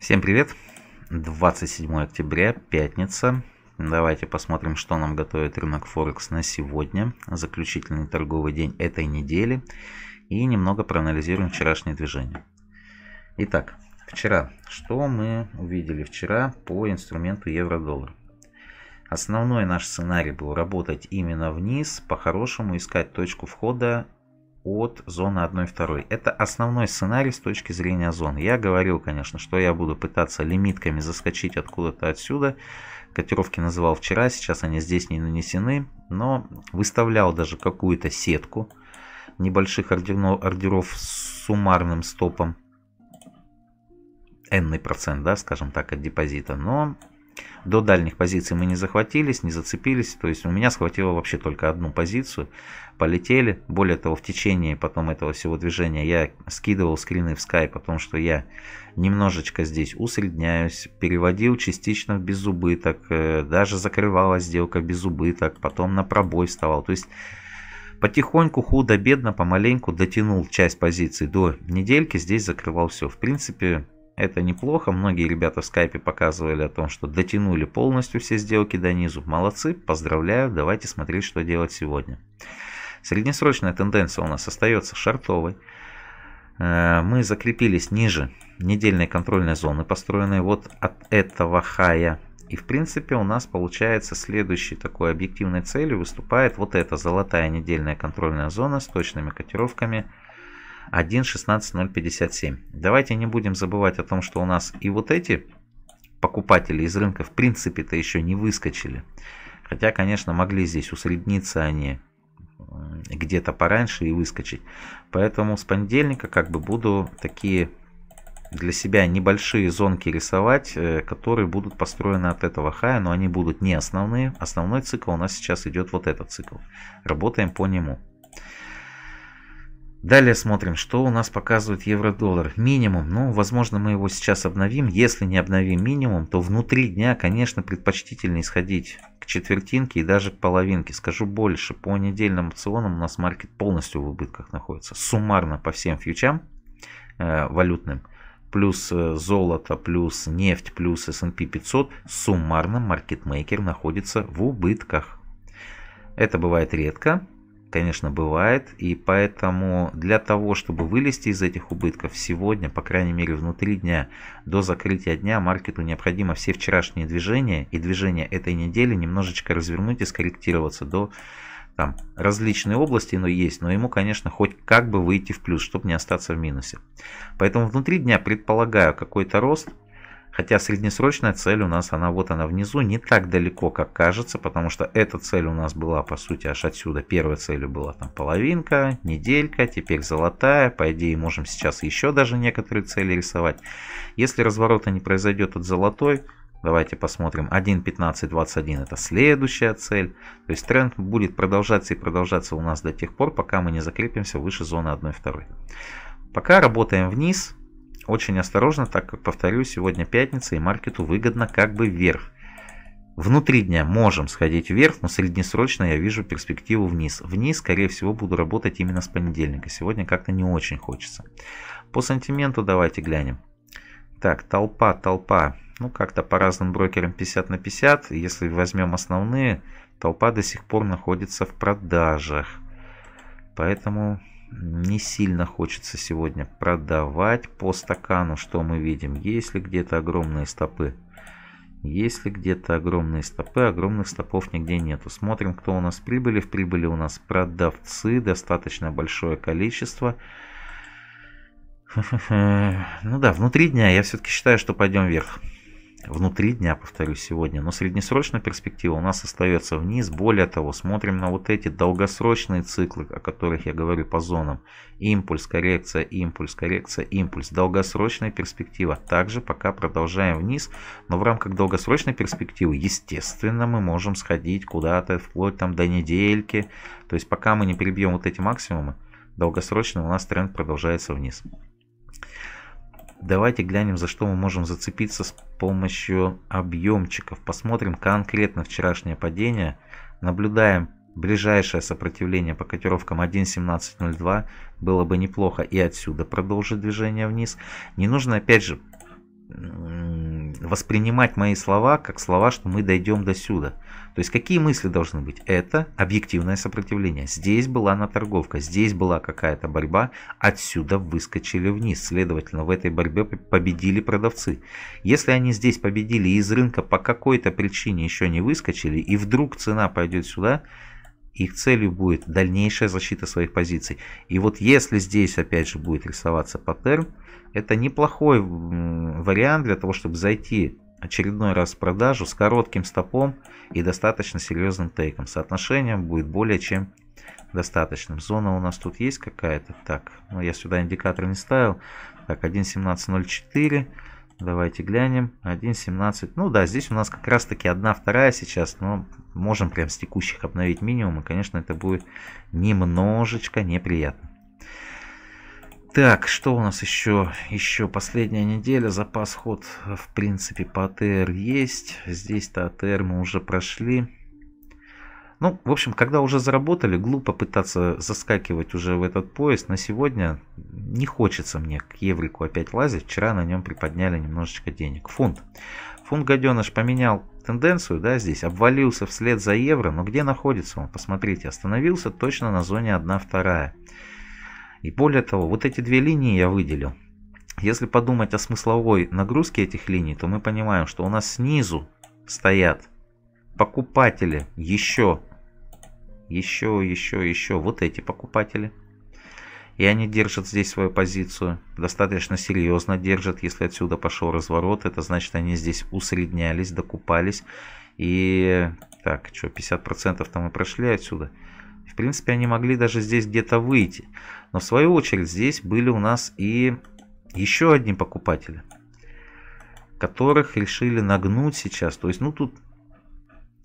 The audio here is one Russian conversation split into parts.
Всем привет! 27 октября, пятница. Давайте посмотрим, что нам готовит рынок Форекс на сегодня, заключительный торговый день этой недели, и немного проанализируем вчерашнее движение. Итак, вчера. Что мы увидели вчера по инструменту евро-доллар? Основной наш сценарий был работать именно вниз, по-хорошему искать точку входа от зоны 1-2. Это основной сценарий с точки зрения зон. Я говорил, конечно, что я буду пытаться лимитками заскочить откуда-то отсюда. Котировки называл вчера, сейчас они здесь не нанесены. Но выставлял даже какую-то сетку небольших ордеров, ордеров с суммарным стопом. n процент, да, скажем так, от депозита. Но до дальних позиций мы не захватились, не зацепились, то есть у меня схватило вообще только одну позицию, полетели. Более того, в течение потом этого всего движения я скидывал скрины в Skype о том, что я немножечко здесь усредняюсь, переводил частично в безубыток, э, даже закрывалась сделка без убыток, потом на пробой вставал, то есть потихоньку, худо-бедно, помаленьку дотянул часть позиций до недельки, здесь закрывал все. В принципе, это неплохо, многие ребята в скайпе показывали о том, что дотянули полностью все сделки до низу. Молодцы, поздравляю, давайте смотреть, что делать сегодня. Среднесрочная тенденция у нас остается шартовой. Э, мы закрепились ниже недельной контрольной зоны, построенной вот от этого хая. И в принципе у нас получается следующей такой объективной целью выступает вот эта золотая недельная контрольная зона с точными котировками 1.16.057. Давайте не будем забывать о том, что у нас и вот эти покупатели из рынка в принципе-то еще не выскочили. Хотя, конечно, могли здесь усредниться они где-то пораньше и выскочить. Поэтому с понедельника как бы буду такие для себя небольшие зонки рисовать, э, которые будут построены от этого хая, но они будут не основные. Основной цикл у нас сейчас идет вот этот цикл. Работаем по нему. Далее смотрим, что у нас показывает евро-доллар. Минимум, ну, возможно, мы его сейчас обновим. Если не обновим минимум, то внутри дня, конечно, предпочтительнее сходить к четвертинке и даже к половинке. Скажу больше, по недельным опционам у нас маркет полностью в убытках находится. Суммарно по всем фьючам э, валютным, плюс э, золото, плюс нефть, плюс S&P 500, суммарно маркетмейкер находится в убытках. Это бывает редко, конечно, бывает, и поэтому для того, чтобы вылезти из этих убытков сегодня, по крайней мере внутри дня, до закрытия дня, маркету необходимо все вчерашние движения и движения этой недели немножечко развернуть и скорректироваться до там различные области, но есть, но ему, конечно, хоть как бы выйти в плюс, чтобы не остаться в минусе. Поэтому внутри дня предполагаю какой-то рост, Хотя среднесрочная цель у нас, она вот она внизу, не так далеко, как кажется, потому что эта цель у нас была, по сути, аж отсюда. Первой целью была там половинка, неделька, теперь золотая. По идее, можем сейчас еще даже некоторые цели рисовать. Если разворота не произойдет от золотой, давайте посмотрим, 115.21 это следующая цель. То есть тренд будет продолжаться и продолжаться у нас до тех пор, пока мы не закрепимся выше зоны 1.2. Пока работаем вниз, очень осторожно, так как, повторю, сегодня пятница и маркету выгодно как бы вверх. Внутри дня можем сходить вверх, но среднесрочно я вижу перспективу вниз. Вниз, скорее всего, буду работать именно с понедельника. Сегодня как-то не очень хочется. По сантименту давайте глянем. Так, толпа, толпа. Ну, как-то по разным брокерам 50 на 50. Если возьмем основные, толпа до сих пор находится в продажах. Поэтому не сильно хочется сегодня продавать по стакану, что мы видим. Есть ли где-то огромные стопы? Есть ли где-то огромные стопы? Огромных стопов нигде нету. Смотрим, кто у нас в прибыли. В прибыли у нас продавцы, достаточно большое количество. Ну да, внутри дня я все-таки считаю, что пойдем вверх внутри дня, повторюсь, сегодня, но среднесрочная перспектива у нас остается вниз. Более того, смотрим на вот эти долгосрочные циклы, о которых я говорю по зонам. Импульс, коррекция, импульс, коррекция, импульс. Долгосрочная перспектива. Также пока продолжаем вниз, но в рамках долгосрочной перспективы, естественно, мы можем сходить куда-то, вплоть там до недельки. То есть пока мы не перебьем вот эти максимумы, долгосрочно у нас тренд продолжается вниз. Давайте глянем, за что мы можем зацепиться с помощью объемчиков. Посмотрим конкретно вчерашнее падение. Наблюдаем ближайшее сопротивление по котировкам 1.1702. Было бы неплохо и отсюда продолжить движение вниз. Не нужно опять же воспринимать мои слова как слова, что мы дойдем до сюда. То есть какие мысли должны быть? Это объективное сопротивление. Здесь была наторговка, здесь была какая-то борьба, отсюда выскочили вниз. Следовательно, в этой борьбе победили продавцы. Если они здесь победили и из рынка по какой-то причине еще не выскочили, и вдруг цена пойдет сюда – их целью будет дальнейшая защита своих позиций. И вот если здесь опять же будет рисоваться паттерн, это неплохой вариант для того, чтобы зайти очередной раз в продажу с коротким стопом и достаточно серьезным тейком. Соотношение будет более чем достаточным. Зона у нас тут есть какая-то? Так, ну я сюда индикатор не ставил. Так, 1.17.04. Давайте глянем. 1.17. Ну да, здесь у нас как раз таки 1 вторая сейчас, но можем прям с текущих обновить минимум. И, конечно, это будет немножечко неприятно. Так, что у нас еще? Еще последняя неделя. Запас ход, в принципе, по АТР есть. Здесь-то АТР мы уже прошли. Ну, в общем, когда уже заработали, глупо пытаться заскакивать уже в этот поезд. На сегодня не хочется мне к еврику опять лазить. Вчера на нем приподняли немножечко денег. Фунт. Фунт, гаденыш, поменял тенденцию, да, здесь обвалился вслед за евро, но где находится он? Посмотрите, остановился точно на зоне 1-2. И более того, вот эти две линии я выделил. Если подумать о смысловой нагрузке этих линий, то мы понимаем, что у нас снизу стоят покупатели еще еще, еще, еще вот эти покупатели. И они держат здесь свою позицию, достаточно серьезно держат, если отсюда пошел разворот, это значит они здесь усреднялись, докупались. И так, что, 50% там и прошли отсюда. В принципе, они могли даже здесь где-то выйти. Но в свою очередь здесь были у нас и еще одни покупатели, которых решили нагнуть сейчас. То есть, ну тут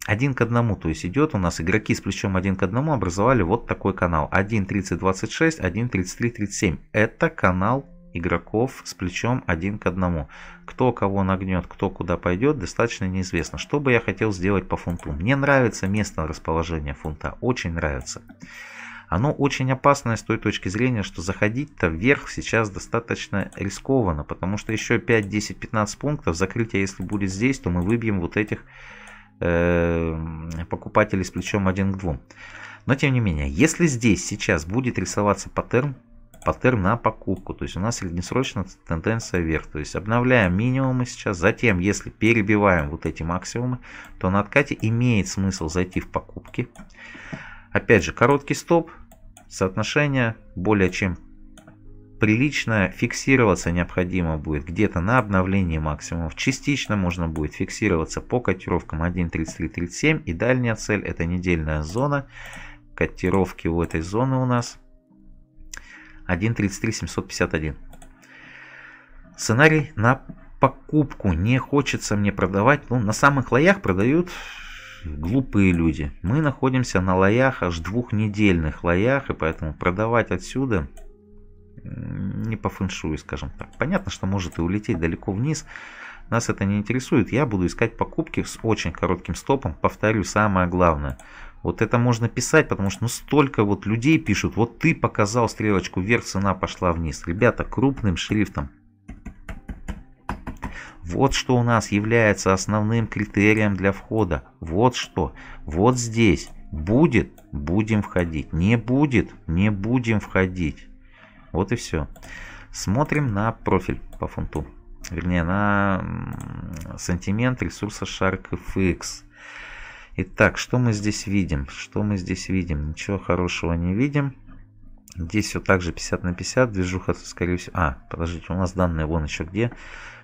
один к одному, то есть идет у нас игроки с плечом один к одному образовали вот такой канал. 1.30.26, 1.33.37. Это канал игроков с плечом один к одному. Кто кого нагнет, кто куда пойдет, достаточно неизвестно. Что бы я хотел сделать по фунту? Мне нравится местное расположение фунта, очень нравится. Оно очень опасное с той точки зрения, что заходить-то вверх сейчас достаточно рискованно, потому что еще 5, 10, 15 пунктов закрытия, если будет здесь, то мы выбьем вот этих Э, покупателей с плечом один к двум. Но тем не менее, если здесь сейчас будет рисоваться паттерн, паттерн на покупку, то есть у нас среднесрочная тенденция вверх, то есть обновляем минимумы сейчас, затем если перебиваем вот эти максимумы, то на откате имеет смысл зайти в покупки. Опять же, короткий стоп, соотношение более чем прилично фиксироваться необходимо будет где-то на обновлении максимумов. Частично можно будет фиксироваться по котировкам 1.3337 и дальняя цель это недельная зона. Котировки у этой зоны у нас 1.33751. Сценарий на покупку. Не хочется мне продавать. Ну, на самых лоях продают глупые люди. Мы находимся на лоях, аж двухнедельных лоях, и поэтому продавать отсюда не по фэншую, скажем так. Понятно, что может и улететь далеко вниз, нас это не интересует. Я буду искать покупки с очень коротким стопом, повторю самое главное. Вот это можно писать, потому что ну, столько вот людей пишут. Вот ты показал стрелочку вверх, цена пошла вниз. Ребята, крупным шрифтом. Вот что у нас является основным критерием для входа. Вот что. Вот здесь. Будет, будем входить. Не будет, не будем входить. Вот и все. Смотрим на профиль по фунту. Вернее, на сантимент ресурса Shark FX. Итак, что мы здесь видим? Что мы здесь видим? Ничего хорошего не видим. Здесь все так же 50 на 50. Движуха, скорее всего... А, подождите, у нас данные вон еще где.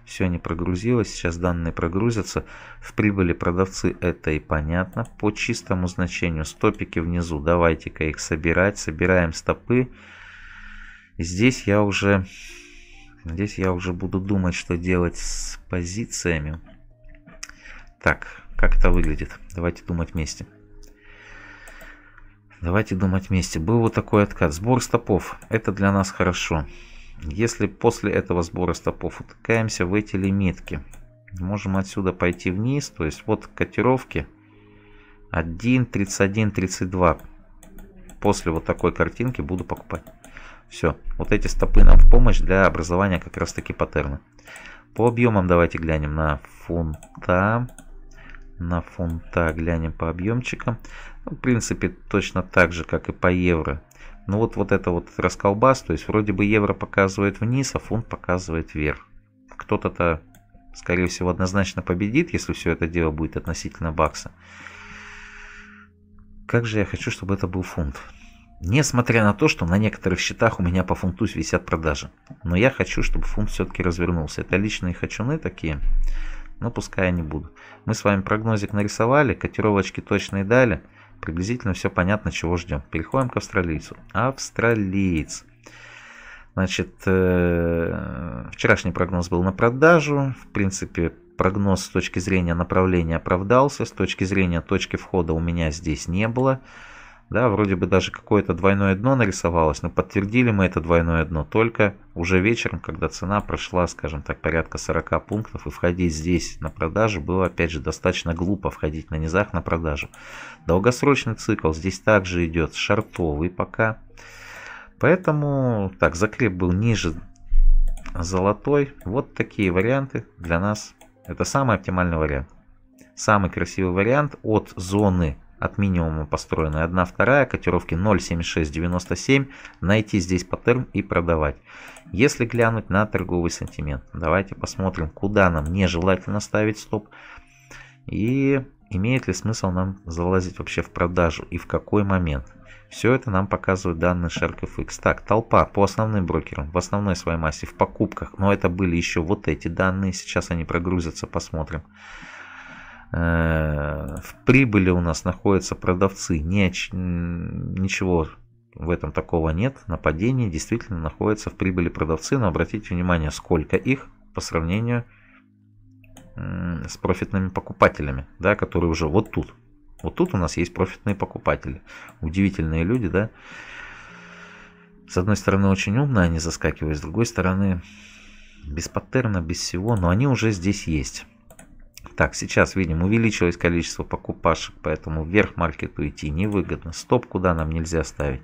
Все не прогрузилось. Сейчас данные прогрузятся. В прибыли продавцы это и понятно. По чистому значению стопики внизу. Давайте-ка их собирать. Собираем стопы. Стопы. Здесь я уже... Здесь я уже буду думать, что делать с позициями. Так, как это выглядит? Давайте думать вместе. Давайте думать вместе. Был вот такой откат. Сбор стопов. Это для нас хорошо. Если после этого сбора стопов утыкаемся в эти лимитки, можем отсюда пойти вниз. То есть вот котировки 1, 31, 32. После вот такой картинки буду покупать. Все, вот эти стопы нам в помощь для образования как раз таки паттерна. По объемам давайте глянем на фунта. На фунта глянем по объемчикам. Ну, в принципе, точно так же, как и по евро. Ну вот, вот это вот расколбас, то есть вроде бы евро показывает вниз, а фунт показывает вверх. Кто-то-то, скорее всего, однозначно победит, если все это дело будет относительно бакса. Как же я хочу, чтобы это был фунт. Несмотря на то, что на некоторых счетах у меня по фунту висят продажи. Но я хочу, чтобы фунт все-таки развернулся. Это личные хочуны такие, но пускай они будут. Мы с вами прогнозик нарисовали, котировочки точные дали. Приблизительно все понятно, чего ждем. Переходим к австралийцу. Австралиец. Значит, э, вчерашний прогноз был на продажу. В принципе, прогноз с точки зрения направления оправдался. С точки зрения точки входа у меня здесь не было. Да, вроде бы даже какое-то двойное дно нарисовалось, но подтвердили мы это двойное дно только уже вечером, когда цена прошла, скажем так, порядка 40 пунктов, и входить здесь на продажу было, опять же, достаточно глупо входить на низах на продажу. Долгосрочный цикл здесь также идет шартовый пока. Поэтому, так, закреп был ниже золотой. Вот такие варианты для нас. Это самый оптимальный вариант. Самый красивый вариант от зоны от минимума построены 1 вторая, котировки 0.7697, найти здесь паттерн и продавать. Если глянуть на торговый сантимент, давайте посмотрим, куда нам нежелательно ставить стоп и имеет ли смысл нам залазить вообще в продажу и в какой момент. Все это нам показывают данные Shark FX. Так, толпа по основным брокерам, в основной своей массе, в покупках. Но это были еще вот эти данные. Сейчас они прогрузятся, посмотрим. Э, в прибыли у нас находятся продавцы, ничего в этом такого нет, нападение действительно находится в прибыли продавцы, но обратите внимание, сколько их по сравнению с профитными покупателями, да, которые уже вот тут. Вот тут у нас есть профитные покупатели. Удивительные люди, да. С одной стороны, очень умные они заскакивают, с другой стороны, без паттерна, без всего, но они уже здесь есть. Так, сейчас видим, увеличилось количество покупашек, поэтому вверх маркету идти невыгодно. Стоп куда нам нельзя ставить?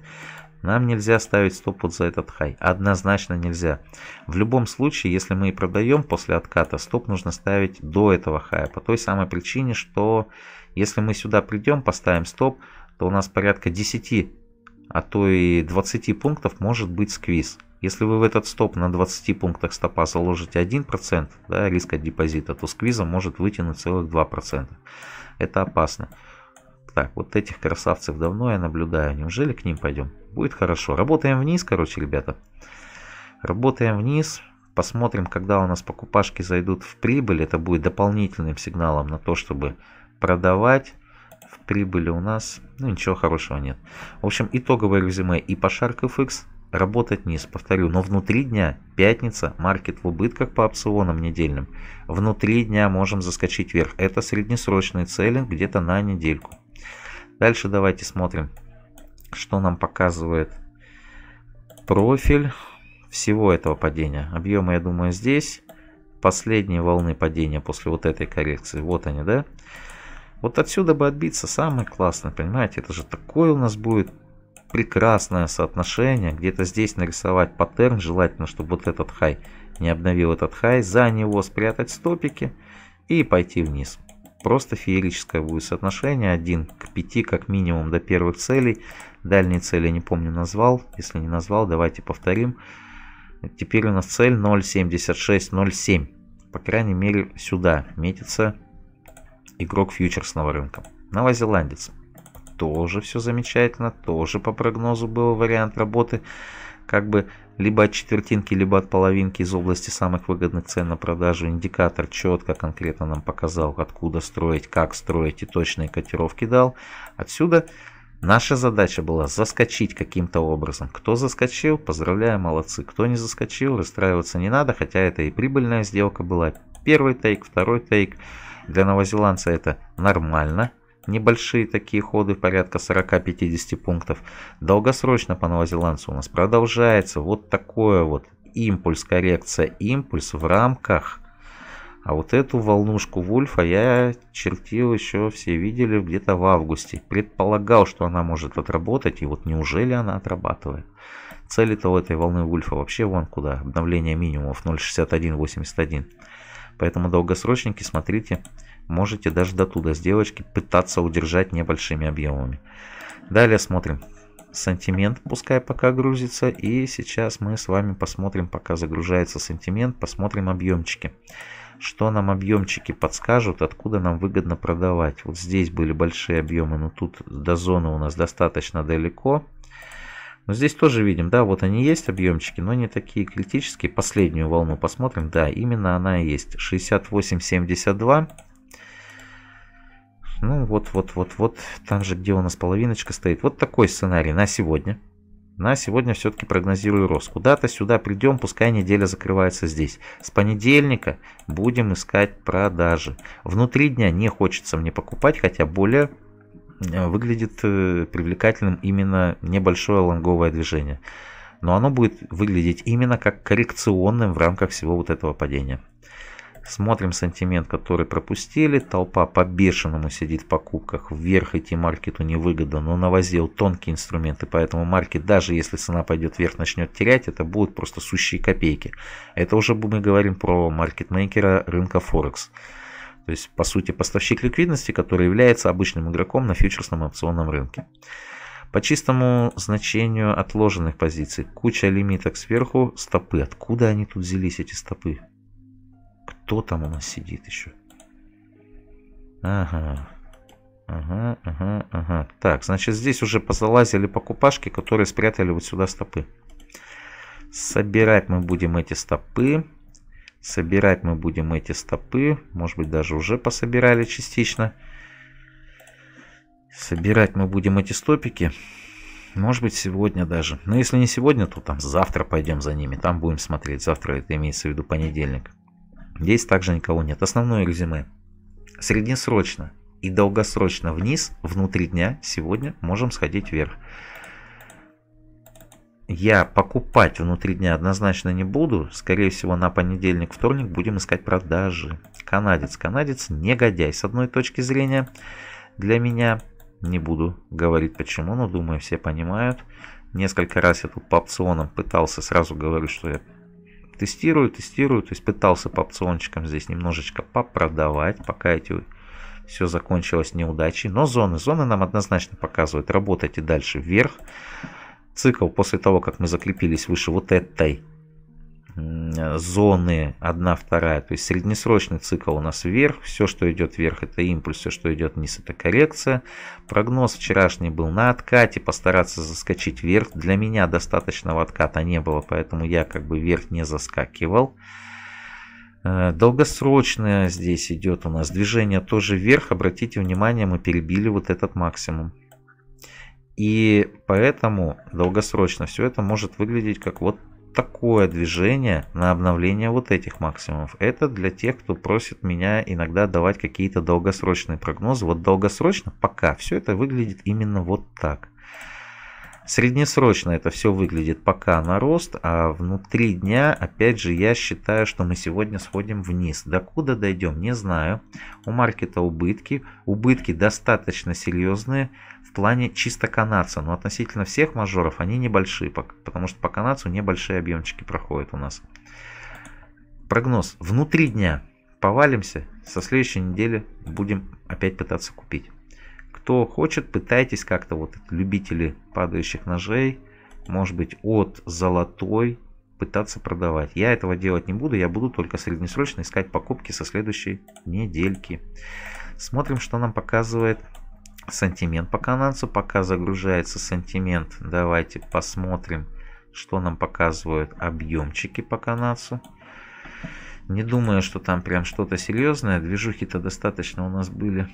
Нам нельзя ставить стоп вот за этот хай. Однозначно нельзя. В любом случае, если мы и продаем после отката, стоп нужно ставить до этого хая. По той самой причине, что если мы сюда придем, поставим стоп, то у нас порядка 10, а то и 20 пунктов может быть сквиз. Если вы в этот стоп на 20 пунктах стопа заложите 1% да, риска депозита, то сквиза может вытянуть целых 2%. Это опасно. Так, вот этих красавцев давно я наблюдаю. Неужели к ним пойдем? Будет хорошо. Работаем вниз, короче, ребята. Работаем вниз. Посмотрим, когда у нас покупашки зайдут в прибыль. Это будет дополнительным сигналом на то, чтобы продавать в прибыли у нас ну, ничего хорошего нет. В общем, итоговое резюме и по Shark FX работать низ, повторю, но внутри дня, пятница, маркет в убытках по опционам недельным, внутри дня можем заскочить вверх. Это среднесрочный целлинг где-то на недельку. Дальше давайте смотрим, что нам показывает профиль всего этого падения. Объемы, я думаю, здесь. Последние волны падения после вот этой коррекции. Вот они, да? Вот отсюда бы отбиться. самое классное, понимаете? Это же такой у нас будет прекрасное соотношение. Где-то здесь нарисовать паттерн, желательно, чтобы вот этот хай не обновил этот хай. За него спрятать стопики и пойти вниз. Просто феерическое будет соотношение. 1 к 5 как минимум до первых целей. Дальние цели не помню назвал. Если не назвал, давайте повторим. Теперь у нас цель 0.7607. По крайней мере сюда метится игрок фьючерсного рынка. Новозеландец тоже все замечательно, тоже по прогнозу был вариант работы как бы либо от четвертинки, либо от половинки из области самых выгодных цен на продажу. Индикатор четко конкретно нам показал, откуда строить, как строить и точные котировки дал. Отсюда наша задача была заскочить каким-то образом. Кто заскочил, поздравляю, молодцы. Кто не заскочил, расстраиваться не надо, хотя это и прибыльная сделка была. Первый тейк, второй тейк. Для новозеландца это нормально. Небольшие такие ходы, порядка 40-50 пунктов. Долгосрочно по новозеландцу у нас продолжается вот такое вот импульс, коррекция импульс в рамках. А вот эту волнушку Вульфа я чертил еще, все видели, где-то в августе. Предполагал, что она может отработать, и вот неужели она отрабатывает? Цели-то у этой волны Вульфа вообще вон куда. Обновление минимумов 0.6181. Поэтому долгосрочники, смотрите, можете даже до туда сделочки пытаться удержать небольшими объемами. Далее смотрим. Сантимент пускай пока грузится. И сейчас мы с вами посмотрим, пока загружается сантимент, посмотрим объемчики. Что нам объемчики подскажут, откуда нам выгодно продавать. Вот здесь были большие объемы, но тут до зоны у нас достаточно далеко. Но здесь тоже видим, да, вот они есть объемчики, но не такие критические. Последнюю волну посмотрим, да, именно она и есть. 68,72. Ну вот, вот, вот, вот, там же, где у нас половиночка стоит. Вот такой сценарий на сегодня. На сегодня все-таки прогнозирую рост. Куда-то сюда придем, пускай неделя закрывается здесь. С понедельника будем искать продажи. Внутри дня не хочется мне покупать, хотя более Э, выглядит э, привлекательным именно небольшое лонговое движение. Но оно будет выглядеть именно как коррекционным в рамках всего вот этого падения. Смотрим сантимент, который пропустили. Толпа по-бешеному сидит в покупках. Вверх идти маркету невыгодно, но навозил тонкие инструменты. Поэтому маркет, даже если цена пойдет вверх, начнет терять, это будут просто сущие копейки. Это уже мы говорим про маркетмейкера рынка Форекс. То есть, по сути, поставщик ликвидности, который является обычным игроком на фьючерсном опционном рынке. По чистому значению отложенных позиций, куча лимиток сверху, стопы. Откуда они тут взялись, эти стопы? Кто там у нас сидит еще? Ага. Ага, ага, ага. Так, значит, здесь уже позалазили покупашки, которые спрятали вот сюда стопы. Собирать мы будем эти стопы. Собирать мы будем эти стопы. Может быть, даже уже пособирали частично. Собирать мы будем эти стопики. Может быть, сегодня даже. Но если не сегодня, то там завтра пойдем за ними. Там будем смотреть. Завтра это имеется в виду понедельник. Здесь также никого нет. Основное резюме. Среднесрочно и долгосрочно вниз, внутри дня, сегодня можем сходить вверх я покупать внутри дня однозначно не буду. Скорее всего, на понедельник, вторник будем искать продажи. Канадец, канадец, негодяй с одной точки зрения. Для меня, не буду говорить почему, но думаю, все понимают. Несколько раз я тут по опционам пытался, сразу говорю, что я тестирую, тестирую. То есть пытался по опциончикам здесь немножечко попродавать, пока эти все закончилось неудачей. Но зоны, зоны нам однозначно показывают. Работайте дальше вверх цикл после того, как мы закрепились выше вот этой зоны 1, 2, то есть среднесрочный цикл у нас вверх, все, что идет вверх, это импульс, все, что идет вниз, это коррекция. Прогноз вчерашний был на откате, постараться заскочить вверх. Для меня достаточного отката не было, поэтому я как бы вверх не заскакивал. Э, долгосрочное здесь идет у нас движение тоже вверх. Обратите внимание, мы перебили вот этот максимум. И поэтому долгосрочно все это может выглядеть как вот такое движение на обновление вот этих максимумов. Это для тех, кто просит меня иногда давать какие-то долгосрочные прогнозы. Вот долгосрочно пока все это выглядит именно вот так. Среднесрочно это все выглядит пока на рост, а внутри дня, опять же, я считаю, что мы сегодня сходим вниз. До куда дойдем, не знаю. У маркета убытки. Убытки достаточно серьезные в плане чисто канадца, но относительно всех мажоров они небольшие, потому что по канадцу небольшие объемчики проходят у нас. Прогноз. Внутри дня повалимся, со следующей недели будем опять пытаться купить. Кто хочет, пытайтесь как-то вот любители падающих ножей, может быть от золотой пытаться продавать. Я этого делать не буду, я буду только среднесрочно искать покупки со следующей недельки. Смотрим, что нам показывает сантимент по канадцу. Пока загружается сантимент, давайте посмотрим, что нам показывают объемчики по канадцу. Не думаю, что там прям что-то серьезное. Движухи-то достаточно у нас были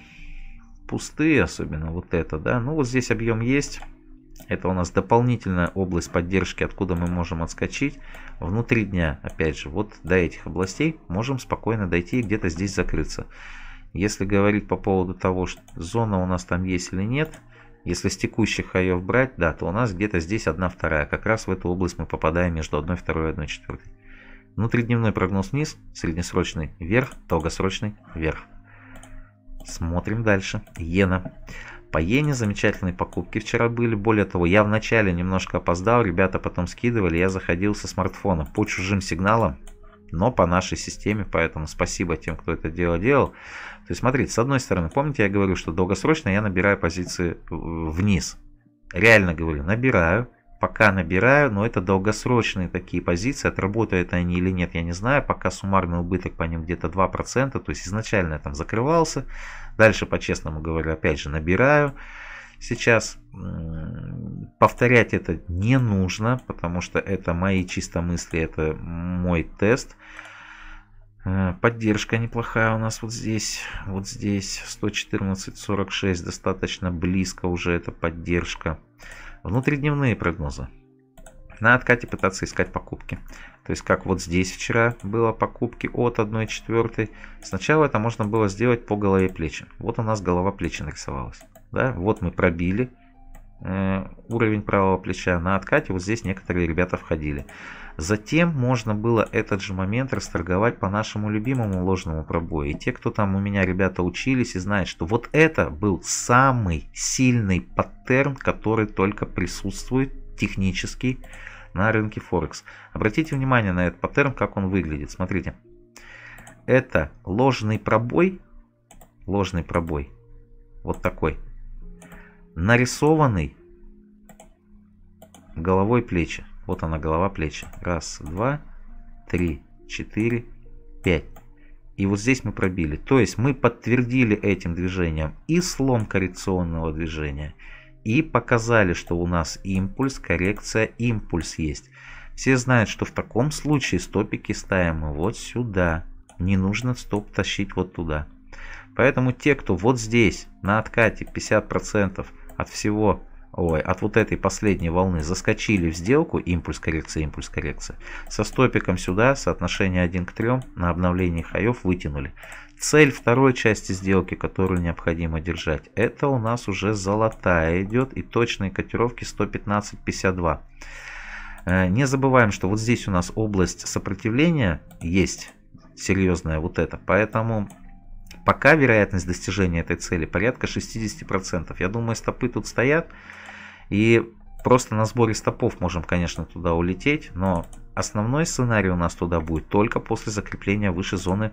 пустые, особенно вот это, да. Ну вот здесь объем есть. Это у нас дополнительная область поддержки, откуда мы можем отскочить. Внутри дня, опять же, вот до этих областей можем спокойно дойти и где-то здесь закрыться. Если говорить по поводу того, что зона у нас там есть или нет, если с текущих хаев брать, да, то у нас где-то здесь одна вторая, Как раз в эту область мы попадаем между 1 второй и 1-4. Внутридневной прогноз вниз, среднесрочный вверх, долгосрочный вверх. Смотрим дальше. Иена. По Иене замечательные покупки вчера были. Более того, я вначале немножко опоздал, ребята потом скидывали, я заходил со смартфона по чужим сигналам, но по нашей системе, поэтому спасибо тем, кто это дело делал. То есть, смотрите, с одной стороны, помните, я говорю, что долгосрочно я набираю позиции вниз. Реально говорю, набираю, пока набираю, но это долгосрочные такие позиции, отработают они или нет, я не знаю, пока суммарный убыток по ним где-то 2%, то есть изначально я там закрывался, дальше, по-честному говоря, опять же набираю, сейчас повторять это не нужно, потому что это мои чисто мысли, это мой тест, э, Поддержка неплохая у нас вот здесь, вот здесь 114.46, достаточно близко уже эта поддержка. Внутридневные прогнозы. На откате пытаться искать покупки. То есть, как вот здесь вчера было покупки от четвертой. Сначала это можно было сделать по голове плечи. Вот у нас голова плечи нарисовалась. Да? Вот мы пробили э, уровень правого плеча. На откате вот здесь некоторые ребята входили. Затем можно было этот же момент расторговать по нашему любимому ложному пробою. И те, кто там у меня, ребята, учились и знают, что вот это был самый сильный паттерн, который только присутствует технически на рынке Форекс. Обратите внимание на этот паттерн, как он выглядит. Смотрите. Это ложный пробой. Ложный пробой. Вот такой. Нарисованный головой плечи. Вот она, голова, плечи. Раз, два, три, четыре, пять. И вот здесь мы пробили. То есть мы подтвердили этим движением и слом коррекционного движения, и показали, что у нас импульс, коррекция, импульс есть. Все знают, что в таком случае стопики ставим мы вот сюда. Не нужно стоп тащить вот туда. Поэтому те, кто вот здесь на откате 50% от всего Ой, от вот этой последней волны заскочили в сделку, импульс коррекция, импульс коррекция. Со стопиком сюда, соотношение 1 к 3, на обновлении хаев вытянули. Цель второй части сделки, которую необходимо держать, это у нас уже золотая идет и точные котировки 115.52. Э, не забываем, что вот здесь у нас область сопротивления есть серьезная вот эта, поэтому Пока вероятность достижения этой цели порядка 60%. Я думаю, стопы тут стоят. И просто на сборе стопов можем, конечно, туда улететь. Но основной сценарий у нас туда будет только после закрепления выше зоны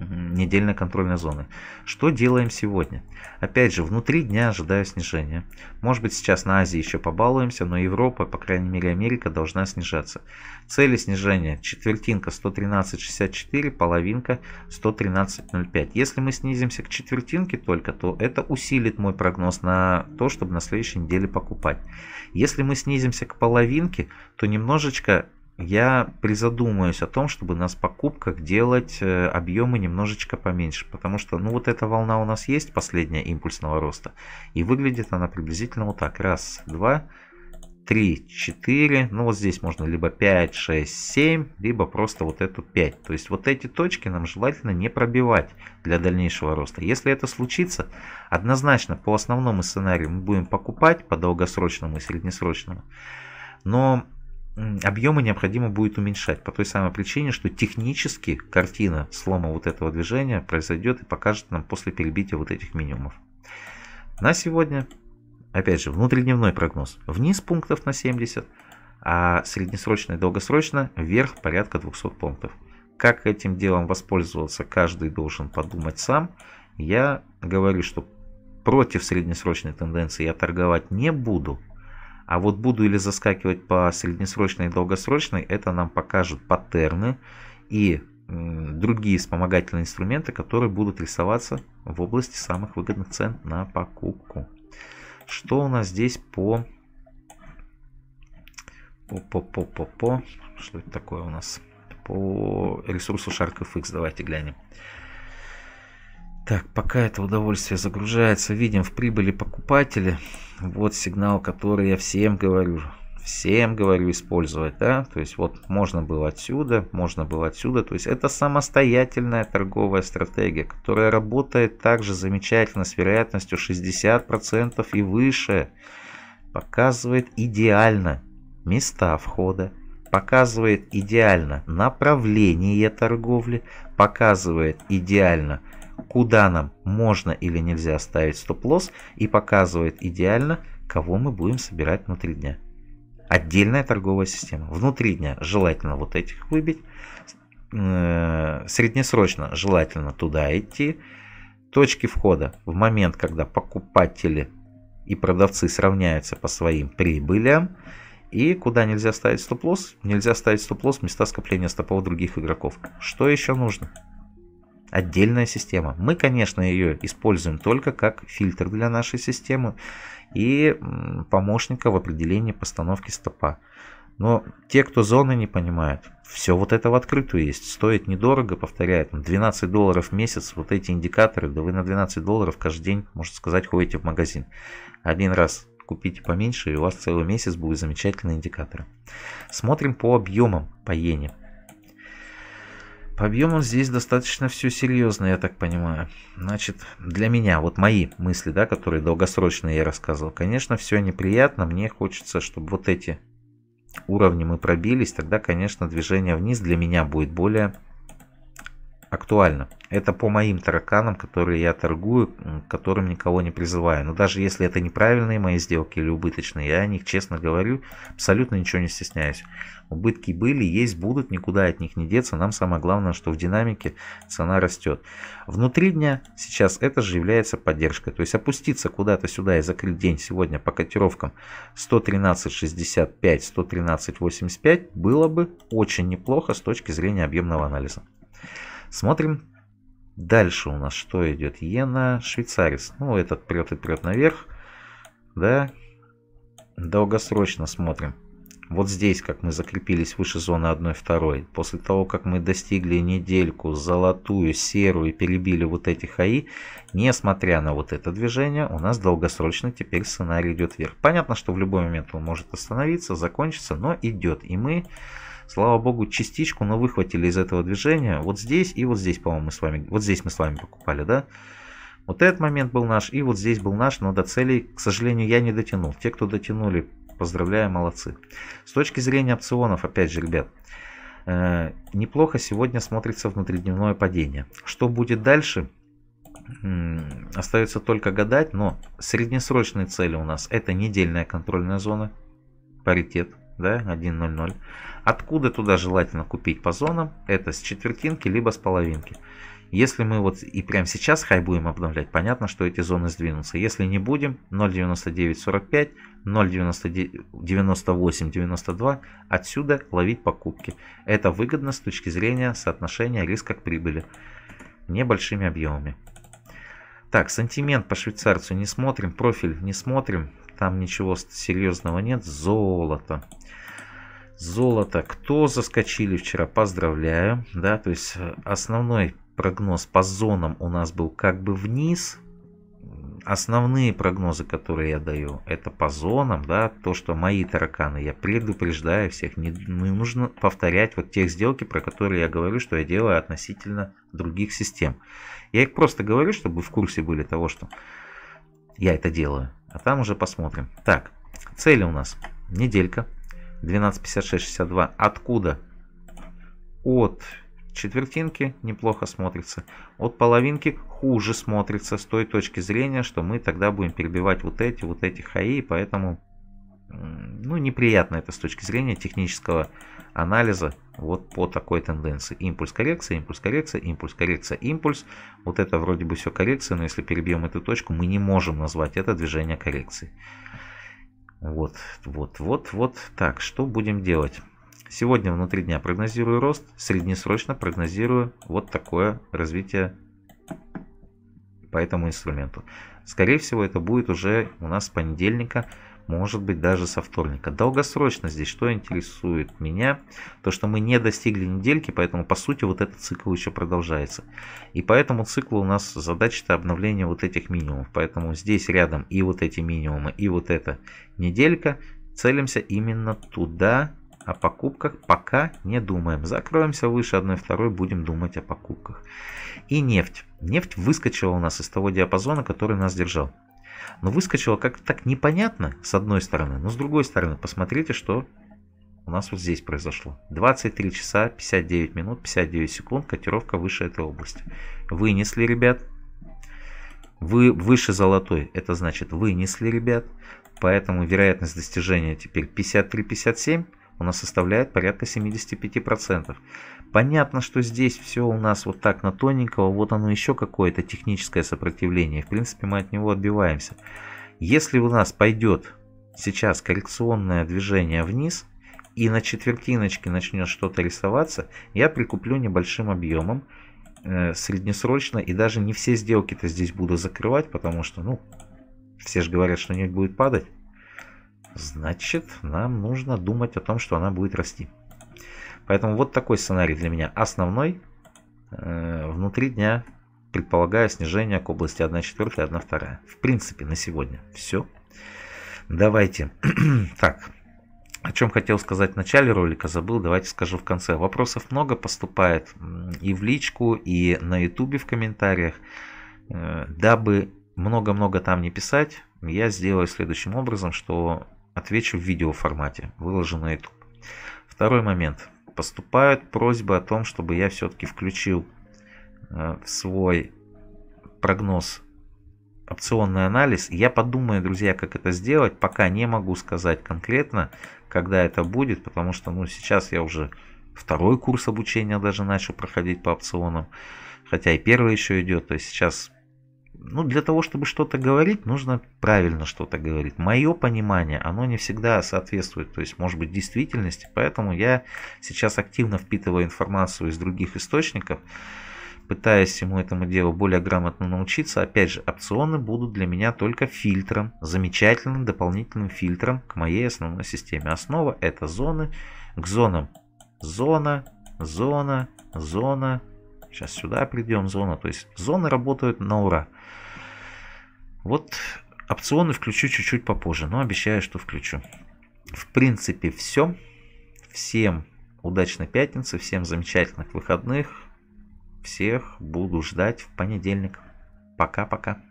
недельной контрольной зоны. Что делаем сегодня? Опять же, внутри дня ожидаю снижения. Может быть сейчас на Азии еще побалуемся, но Европа, по крайней мере Америка, должна снижаться. Цели снижения четвертинка 113.64, половинка 113.05. Если мы снизимся к четвертинке только, то это усилит мой прогноз на то, чтобы на следующей неделе покупать. Если мы снизимся к половинке, то немножечко я призадумаюсь о том, чтобы на покупках делать э, объемы немножечко поменьше, потому что, ну, вот эта волна у нас есть, последняя импульсного роста, и выглядит она приблизительно вот так. Раз, два, три, четыре, ну, вот здесь можно либо 5, 6, 7, либо просто вот эту 5. То есть вот эти точки нам желательно не пробивать для дальнейшего роста. Если это случится, однозначно по основному сценарию мы будем покупать по долгосрочному и среднесрочному, но объемы необходимо будет уменьшать по той самой причине, что технически картина слома вот этого движения произойдет и покажет нам после перебития вот этих минимумов. На сегодня, опять же, внутридневной прогноз. Вниз пунктов на 70, а среднесрочно и долгосрочно вверх порядка 200 пунктов. Как этим делом воспользоваться, каждый должен подумать сам. Я говорю, что против среднесрочной тенденции я торговать не буду, а вот буду или заскакивать по среднесрочной и долгосрочной, это нам покажут паттерны и другие вспомогательные инструменты, которые будут рисоваться в области самых выгодных цен на покупку. Что у нас здесь по... По-по-по-по-по... Что это такое у нас? По ресурсу SharkFX давайте глянем. Так, пока это удовольствие загружается, видим в прибыли покупателя. Вот сигнал, который я всем говорю. Всем говорю использовать, да? То есть вот можно было отсюда, можно было отсюда. То есть это самостоятельная торговая стратегия, которая работает также замечательно с вероятностью 60% и выше. Показывает идеально места входа, показывает идеально направление торговли, показывает идеально куда нам можно или нельзя ставить стоп-лосс и показывает идеально, кого мы будем собирать внутри дня. Отдельная торговая система. Внутри дня желательно вот этих выбить. Э, среднесрочно желательно туда идти. Точки входа в момент, когда покупатели и продавцы сравняются по своим прибылям. И куда нельзя ставить стоп-лосс? Нельзя ставить стоп-лосс места скопления стопов других игроков. Что еще нужно? отдельная система. Мы, конечно, ее используем только как фильтр для нашей системы и помощника в определении постановки стопа. Но те, кто зоны не понимают, все вот это в открытую есть. Стоит недорого, повторяю, 12 долларов в месяц, вот эти индикаторы, да вы на 12 долларов каждый день, можно сказать, ходите в магазин. Один раз купите поменьше, и у вас целый месяц будут замечательные индикаторы. Смотрим по объемам поения. По объему здесь достаточно все серьезно, я так понимаю. Значит, для меня, вот мои мысли, да, которые долгосрочные я рассказывал, конечно, все неприятно, мне хочется, чтобы вот эти уровни мы пробились, тогда, конечно, движение вниз для меня будет более актуально. Это по моим тараканам, которые я торгую, которым никого не призываю. Но даже если это неправильные мои сделки или убыточные, я о них, честно говорю, абсолютно ничего не стесняюсь. Убытки были, есть, будут, никуда от них не деться. Нам самое главное, что в динамике цена растет. Внутри дня сейчас это же является поддержкой. То есть опуститься куда-то сюда и закрыть день сегодня по котировкам 113.65, 113.85 было бы очень неплохо с точки зрения объемного анализа. Смотрим. Дальше у нас что идет? Иена, швейцарец. Ну, этот прет и прет наверх. Да. Долгосрочно смотрим. Вот здесь, как мы закрепились выше зоны 1-2. После того, как мы достигли недельку, золотую, серую и перебили вот эти хаи, несмотря на вот это движение, у нас долгосрочно теперь сценарий идет вверх. Понятно, что в любой момент он может остановиться, закончиться, но идет. И мы Слава богу, частичку, но выхватили из этого движения. Вот здесь и вот здесь, по-моему, мы с вами... Вот здесь мы с вами покупали, да? Вот этот момент был наш, и вот здесь был наш, но до целей, к сожалению, я не дотянул. Те, кто дотянули, поздравляю, молодцы. С точки зрения опционов, опять же, ребят, э, неплохо сегодня смотрится внутридневное падение. Что будет дальше, остается только гадать, но среднесрочные цели у нас это недельная контрольная зона, паритет, да, 1.00. Откуда туда желательно купить по зонам? Это с четвертинки, либо с половинки. Если мы вот и прямо сейчас хай будем обновлять, понятно, что эти зоны сдвинутся. Если не будем, 0.9945, 0.9892, отсюда ловить покупки. Это выгодно с точки зрения соотношения риска к прибыли небольшими объемами. Так, сантимент по швейцарцу не смотрим, профиль не смотрим, там ничего серьезного нет, золото. Золото. Кто заскочили вчера? Поздравляю. Да, то есть э, основной прогноз по зонам у нас был как бы вниз. Основные прогнозы, которые я даю, это по зонам, да, то, что мои тараканы, я предупреждаю всех, не, не ну, нужно повторять вот тех сделки, про которые я говорю, что я делаю относительно других систем. Я их просто говорю, чтобы в курсе были того, что я это делаю, а там уже посмотрим. Так, цели у нас неделька, 125662. Откуда? От четвертинки неплохо смотрится. От половинки хуже смотрится с той точки зрения, что мы тогда будем перебивать вот эти, вот эти хаи, поэтому ну, неприятно это с точки зрения технического анализа вот по такой тенденции. Импульс коррекция, импульс коррекция, импульс коррекция, импульс. Вот это вроде бы все коррекция, но если перебьем эту точку, мы не можем назвать это движение коррекцией. Вот, вот, вот, вот. Так, что будем делать? Сегодня внутри дня прогнозирую рост, среднесрочно прогнозирую вот такое развитие по этому инструменту. Скорее всего, это будет уже у нас с понедельника может быть даже со вторника. Долгосрочно здесь что интересует меня? То, что мы не достигли недельки, поэтому по сути вот этот цикл еще продолжается. И по этому циклу у нас задача-то обновление вот этих минимумов. Поэтому здесь рядом и вот эти минимумы, и вот эта неделька. Целимся именно туда, о покупках пока не думаем. Закроемся выше 1,2, будем думать о покупках. И нефть. Нефть выскочила у нас из того диапазона, который нас держал но выскочило как-то так непонятно, с одной стороны, но с другой стороны, посмотрите, что у нас вот здесь произошло. 23 часа 59 минут 59 секунд, котировка выше этой области. Вынесли, ребят. Вы выше золотой, это значит вынесли, ребят. Поэтому вероятность достижения теперь 53-57 у нас составляет порядка 75%. Понятно, что здесь все у нас вот так на тоненького, вот оно еще какое-то техническое сопротивление. В принципе, мы от него отбиваемся. Если у нас пойдет сейчас коррекционное движение вниз, и на четвертиночке начнет что-то рисоваться, я прикуплю небольшим объемом э, среднесрочно, и даже не все сделки-то здесь буду закрывать, потому что, ну, все же говорят, что нефть будет падать. Значит, нам нужно думать о том, что она будет расти. Поэтому вот такой сценарий для меня основной. Э, внутри дня предполагаю снижение к области 1,4 и 1,2. В принципе, на сегодня все. Давайте. так, о чем хотел сказать в начале ролика, забыл, давайте скажу в конце. Вопросов много поступает и в личку, и на ютубе в комментариях. Э, дабы много-много там не писать, я сделаю следующим образом, что Отвечу в видеоформате, выложу на YouTube. Второй момент. Поступают просьбы о том, чтобы я все-таки включил э, в свой прогноз опционный анализ. Я подумаю, друзья, как это сделать. Пока не могу сказать конкретно, когда это будет, потому что ну, сейчас я уже второй курс обучения даже начал проходить по опционам. Хотя и первый еще идет, то есть сейчас ну, для того, чтобы что-то говорить, нужно правильно что-то говорить. Мое понимание, оно не всегда соответствует, то есть, может быть, действительности, поэтому я сейчас активно впитываю информацию из других источников, пытаясь всему этому делу более грамотно научиться. Опять же, опционы будут для меня только фильтром, замечательным дополнительным фильтром к моей основной системе. Основа это зоны, к зонам зона, зона, зона, Сейчас сюда придем зона. То есть зоны работают на ура. Вот опционы включу чуть-чуть попозже, но обещаю, что включу. В принципе, все. Всем удачной пятницы, всем замечательных выходных. Всех буду ждать в понедельник. Пока-пока.